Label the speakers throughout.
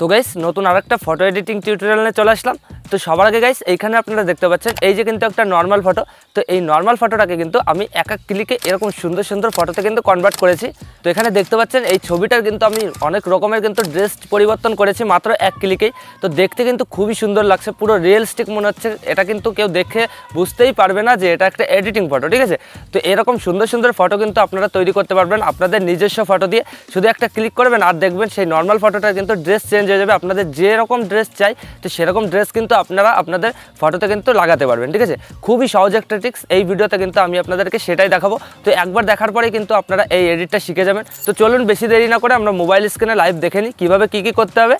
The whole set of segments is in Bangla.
Speaker 1: তো গাইস নতুন আরেকটা ফটো এডিটিং টিউটোরিয়াল নিয়ে চলে আসলাম তো সবার আগে গাইস এইখানে আপনারা দেখতে পাচ্ছেন এই যে কিন্তু একটা নর্মাল ফটো তো এই নর্মাল ফটোটাকে কিন্তু আমি এক এক ক্লিকে এরকম সুন্দর সুন্দর ফটোতে কিন্তু কনভার্ট করেছি তো এখানে দেখতে পাচ্ছেন এই ছবিটার কিন্তু আমি অনেক রকমের কিন্তু ড্রেস পরিবর্তন করেছি মাত্র এক ক্লিকেই তো দেখতে কিন্তু খুবই সুন্দর লাগছে পুরো রিয়েলস্টিক মনে হচ্ছে এটা কিন্তু কেউ দেখে বুঝতেই পারবে না যে এটা একটা এডিটিং ফটো ঠিক আছে তো এরকম সুন্দর সুন্দর ফটো কিন্তু আপনারা তৈরি করতে পারবেন আপনাদের নিজস্ব ফটো দিয়ে শুধু একটা ক্লিক করবেন আর দেখবেন সেই নর্মাল ফটোটা কিন্তু ড্রেস চেঞ্জ হয়ে যাবে আপনাদের যেরকম ড্রেস চাই তো সেরকম ড্রেস কিন্তু আপনারা আপনাদের ফটোতে কিন্তু লাগাতে পারবেন ঠিক আছে খুবই সহজ একটা ট্রিক্স এই ভিডিওতে কিন্তু আমি আপনাদেরকে সেটাই দেখাবো তো একবার দেখার পরে কিন্তু আপনারা এই এডিটটা শিখে যাবেন তো চলুন বেশি দেরি না করে আমরা মোবাইল স্ক্রিনে লাইভ দেখে নিই কীভাবে কী কী করতে হবে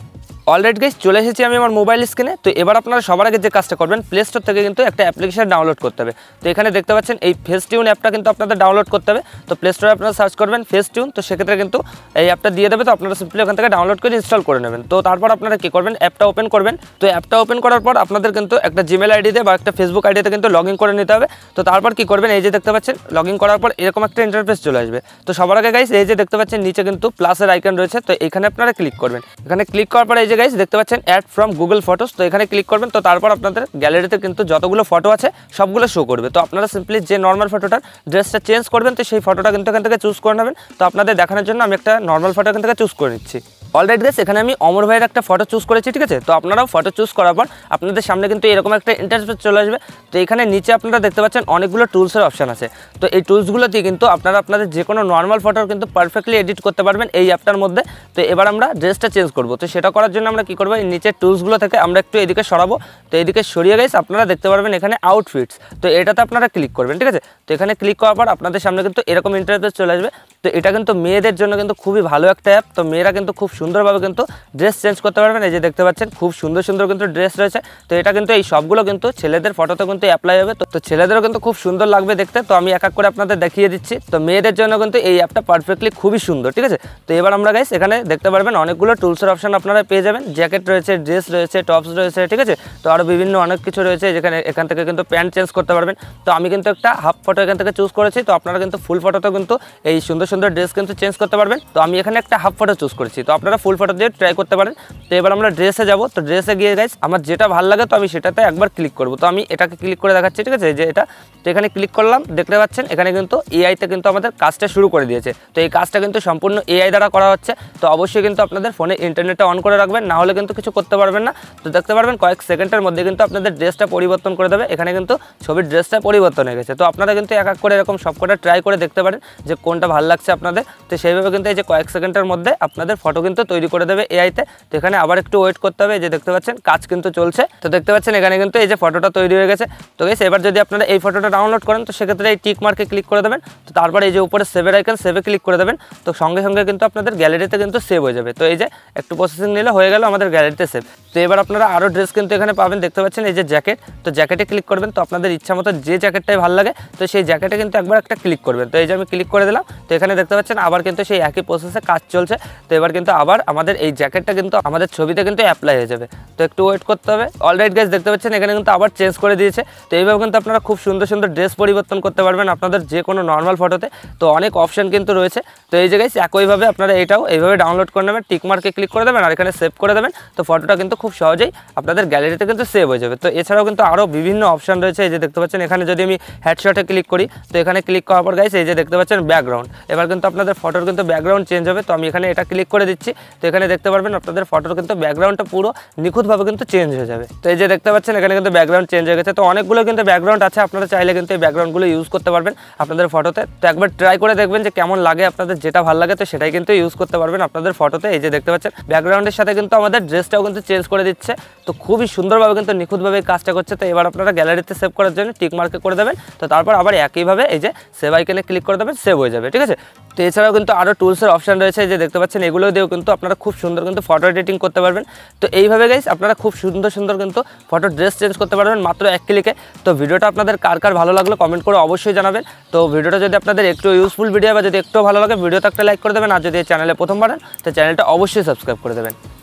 Speaker 1: অলরেড গাইজ চলে এসেছি আমি আমার মোবাইল স্ক্রিনে তো এবার আপনারা সবার আগে যে কাজটা করবেন প্লে স্টোর থেকে কিন্তু একটা অ্যাপ্লিকেশন ডাউনলোড করতে হবে তো এখানে দেখতে পাচ্ছেন এই ফেস টিউন অ্যাপটা কিন্তু আপনাদের ডাউনলোড করতে হবে তো প্লে স্টোরে আপনারা সার্চ করবেন ফেস টিউন তো সেক্ষেত্রে কিন্তু এই অ্যাপটা দিয়ে দেবে তো আপনারা সিম্পলি ওখান থেকে ডাউনলোড করে ইনস্টল করে নেবেন তো তারপর আপনারা কী করবেন অ্যাপটা ওপেন করবেন তো অ্যাপটা ওপেন করার পর আপনাদের কিন্তু একটা জিমেল আইডিতে বা একটা ফেসবুক আইডিতে কিন্তু লগ করে নিতে হবে তো তারপর কী করবেন এই যে দেখতে পাচ্ছেন লগ করার পর এরকম একটা ইন্টারফেস চলে আসবে তো সবার আগে গাইস এই যে দেখতে পাচ্ছেন নিচে কিন্তু প্লাসের আইকন রয়েছে তো এখানে আপনারা ক্লিক করবেন এখানে ক্লিক করার পরে যে গাইজ দেখতে পাচ্ছেন অ্যাড ফ্রম গুগল ফটোস তো এখানে ক্লিক করবেন তো তারপর আপনাদের গ্যালারিতে কিন্তু যতগুলো ফটো আছে সবগুলো শো করবে তো আপনারা সিম্পলি যে নর্মাল ফটোটার ড্রেসটা চেঞ্জ করবেন তো সেই ফটোটা কিন্তু এখান থেকে চুজ করে নেবেন তো আপনাদের দেখানোর জন্য আমি একটা নর্মাল ফটো এখান থেকে চুজ করে নিচ্ছি অলরেডি গেছে এখানে আমি অমর ভাইয়ের একটা ফটো চুজ করেছি ঠিক আছে তো আপনারাও ফটো চুজ করার পর আপনাদের সামনে কিন্তু এরকম একটা ইন্টারফেস চলে আসবে তো এখানে নিচে আপনারা দেখতে পাচ্ছেন অনেকগুলো টুলসের অপশান আছে তো এই টুলসগুলো দিয়ে কিন্তু আপনারা আপনাদের যে কোনো নর্মাল ফটো কিন্তু পারফেক্টলি এডিট করতে পারবেন এই অ্যাপটার মধ্যে তো এবার আমরা ড্রেসটা চেঞ্জ করবো তো সেটা করার জন্য আমরা কী করবো এই নিচের টুলসগুলো থেকে আমরা একটু এদিকে সরাবো তো এদিকে সরিয়ে গেছে আপনারা দেখতে পারবেন এখানে আউটফিটস তো এটাতে আপনারা ক্লিক করবেন ঠিক আছে তো এখানে ক্লিক করার পর আপনাদের সামনে কিন্তু এরকম ইন্টারফেস চলে আসবে তো এটা কিন্তু মেয়েদের জন্য কিন্তু খুবই ভালো একটা অ্যাপ তো মেয়েরা কিন্তু খুব সুন্দরভাবে কিন্তু ড্রেস চেঞ্জ করতে পারবেন এই যে দেখতে পাচ্ছেন খুব সুন্দর সুন্দর কিন্তু ড্রেস রয়েছে তো এটা কিন্তু এই সবগুলো কিন্তু ছেলেদের ফটোতে কিন্তু অ্যাপ্লাই হবে তো ছেলেদেরও কিন্তু খুব সুন্দর লাগবে দেখতে তো আমি এক এক করে আপনাদের দেখিয়ে দিচ্ছি তো মেয়েদের জন্য কিন্তু এই অ্যাপটা পারফেক্টলি খুবই সুন্দর ঠিক আছে তো এবার আমরা গাইস এখানে দেখতে পারবেন অনেকগুলো টুলসের অপশান আপনারা পেয়ে যাবেন জ্যাকেট রয়েছে ড্রেস রয়েছে টপস রয়েছে ঠিক আছে তো আরও বিভিন্ন অনেক কিছু রয়েছে যেখানে এখান থেকে কিন্তু প্যান্ট চেঞ্জ করতে পারবেন তো আমি কিন্তু একটা হাফ ফটো এখান থেকে চুজ করেছি তো আপনারা কিন্তু ফুল ফটোতে কিন্তু এই সুন্দর সুন্দর ড্রেস কিন্তু চেঞ্জ করতে পারবেন তো আমি এখানে একটা হাফ ফটো চুজ করেছি তো আপনারা ফুল ফটো দিয়ে ট্রাই করতে পারেন তো এবার আমরা ড্রেসে যাবো তো ড্রেসে গিয়ে গাইজ আমার যেটা ভালো লাগে তো আমি সেটাতে একবার ক্লিক করব তো আমি এটাকে ক্লিক করে দেখাচ্ছি ঠিক আছে যে এটা তো এখানে ক্লিক করলাম দেখতে পাচ্ছেন এখানে কিন্তু এআইতে কিন্তু আমাদের কাজটা শুরু করে দিয়েছে তো এই কাজটা কিন্তু সম্পূর্ণ এআই দ্বারা করা হচ্ছে তো অবশ্যই কিন্তু আপনাদের ফোনে ইন্টারনেটটা অন করে রাখবেন না হলে কিন্তু কিছু করতে পারবেন না তো দেখতে পারবেন কয়েক সেকেন্ডের মধ্যে কিন্তু আপনাদের ড্রেসটা পরিবর্তন করে দেবে এখানে কিন্তু ছবির ড্রেসটা পরিবর্তন হয়ে গেছে তো আপনারা কিন্তু এক এক করে এরকম সবকটা ট্রাই করে দেখতে পারেন যে কোনটা ভালো লাগছে আপনাদের তো সেইভাবে কিন্তু এই যে কয়েক সেকেন্ডের মধ্যে আপনাদের ফটো কিন্তু তৈরি করে দেবে এআইতে তো এখানে আবার একটু ওয়েট করতে হবে যে দেখতে পাচ্ছেন কাজ কিন্তু চলছে তো দেখতে পাচ্ছেন এখানে কিন্তু এই যে ফটোটা তৈরি হয়ে গেছে তো গেছে এবার যদি আপনারা এই ফটোটা ডাউনলোড করেন তো সেক্ষেত্রে এই টিক মার্কে ক্লিক করে দেবেন তো তারপর এই যে উপরে সেভের আইকন সেভে ক্লিক করে দেবেন তো সঙ্গে সঙ্গে কিন্তু আপনাদের গ্যালারিতে কিন্তু সেভ হয়ে যাবে তো এই যে একটু প্রসেসিং নিলে হয়ে গেল আমাদের গ্যালারিতে সেভ তো এবার আপনারা আরও ড্রেস কিন্তু এখানে পাবেন দেখতে পাচ্ছেন এই যে জ্যাকেট তো জ্যাকেটে ক্লিক করবেন তো আপনাদের ইচ্ছা মতো যে জ্যাকেটটাই ভালো লাগে তো সেই জ্যাকেটে কিন্তু একবার একটা ক্লিক করবেন তো এই যে আমি ক্লিক করে দিলাম তো এখানে দেখতে পাচ্ছেন আবার কিন্তু সেই একই প্রসেসে কাজ চলছে তো এবার কিন্তু আবার আমাদের এই জ্যাকেটটা কিন্তু আমাদের ছবিতে কিন্তু অ্যাপ্লাই হয়ে যাবে তো একটু ওয়েট করতে হবে অলরেডি গাছ দেখতে পাচ্ছেন এখানে কিন্তু আবার চেঞ্জ করে দিয়েছে তো এইভাবে কিন্তু আপনারা খুব সুন্দর সুন্দর ড্রেস পরিবর্তন করতে পারবেন আপনাদের যে কোনো নর্মাল ফটোতে তো অনেক অপশান কিন্তু রয়েছে তো এই জায়গায় একইভাবে আপনারা এটাও এইভাবে ডাউনলোড করে নেবেন টিকমার্কে ক্লিক করে দেবেন আর এখানে সেভ করে দেবেন তো ফটোটা কিন্তু খুব সহজেই আপনাদের গ্যালারিতে কিন্তু সেভ হয়ে যাবে তো এছাড়াও কিন্তু আরও বিভিন্ন অপশান রয়েছে এই যে দেখতে পাচ্ছেন এখানে যদি আমি হ্যাডশটে ক্লিক করি তো এখানে ক্লিক করার পর গাইছে এই যে দেখতে পাচ্ছেন ব্যাকগ্রাউন্ড এবার কিন্তু আপনাদের ফটোর কিন্তু ব্যাকগ্রাউন্ড চেঞ্জ হবে তো আমি এখানে এটা ক্লিক করে দিচ্ছি তো এখানে দেখতে পারবেন আপনাদের ফটোর কিন্তু ব্যাকগ্রাউন্ডটা পুরো নিখুঁতভাবে কিন্তু চেঞ্জ হয়ে যাবে তো এই যে দেখতে পাচ্ছেন এখানে কিন্তু ব্যাকগ্রাউন্ড চেঞ্জ হয়ে গেছে তো অনেকগুলো কিন্তু ব্যাকগ্রাউন্ড আছে আপনারা চাইলে কিন্তু এই ব্যাকগ্রাউন্ডগুলো ইউজ করতে পারবেন আপনাদের ফটোতে তো একবার ট্রাই করে দেখবেন যে কেমন লাগে আপনাদের যেটা ভালো লাগে তো সেটাই কিন্তু ইউজ করতে পারবেন আপনাদের ফটোতে এই যে দেখতে পাচ্ছেন ব্যাকগ্রাউন্ডের সাথে কিন্তু আমাদের ড্রেসটাও কিন্তু চেঞ্জ করে দিচ্ছে তো খুবই সুন্দরভাবে কিন্তু নিখুঁতভাবে কাজটা করছে তো এবার আপনারা গ্যালারিতে সেভ করার জন্য টিক মার্কে করে দেবেন তো তারপর আবার একইভাবে এই যে সেভ আইকনে ক্লিক করে দেবেন সেভ হয়ে যাবে ঠিক আছে তো এছাড়াও কিন্তু আরও টুলসের অপশান রয়েছে যে দেখতে পাচ্ছেন এগুলো দিয়েও কিন্তু আপনারা খুব সুন্দর কিন্তু ফটো এডিটিং করতে পারবেন তো এইভাবে গাইস আপনারা খুব সুন্দর সুন্দর কিন্তু ফটো ড্রেস চেঞ্জ করতে পারবেন মাত্র এক ক্লিকে তো ভিডিওটা আপনাদের কার কার ভালো লাগলো কমেন্ট করে অবশ্যই জানাবেন তো ভিডিওটা যদি আপনাদের একটু ইউজফুল ভিডিও বা যদি একটু ভালো লাগে ভিডিওতে একটা লাইক করে দেবেন আর যদি চ্যানেলে প্রথমবার তো চ্যানেলটা অবশ্যই সাবস্ক্রাইব করে দেবেন